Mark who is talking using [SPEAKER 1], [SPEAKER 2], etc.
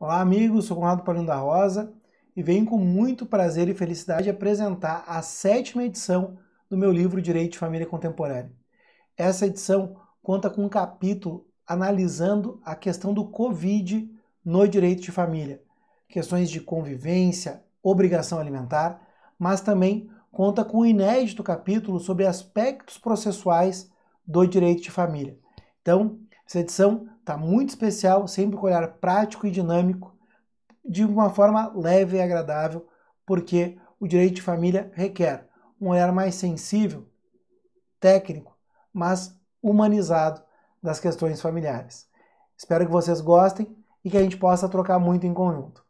[SPEAKER 1] Olá, amigos, sou Conrado Paulino da Rosa e venho com muito prazer e felicidade apresentar a sétima edição do meu livro Direito de Família Contemporânea. Essa edição conta com um capítulo analisando a questão do Covid no direito de família, questões de convivência, obrigação alimentar, mas também conta com um inédito capítulo sobre aspectos processuais do direito de família. Então, essa edição Tá muito especial, sempre com olhar prático e dinâmico, de uma forma leve e agradável, porque o direito de família requer um olhar mais sensível, técnico, mas humanizado das questões familiares. Espero que vocês gostem e que a gente possa trocar muito em conjunto.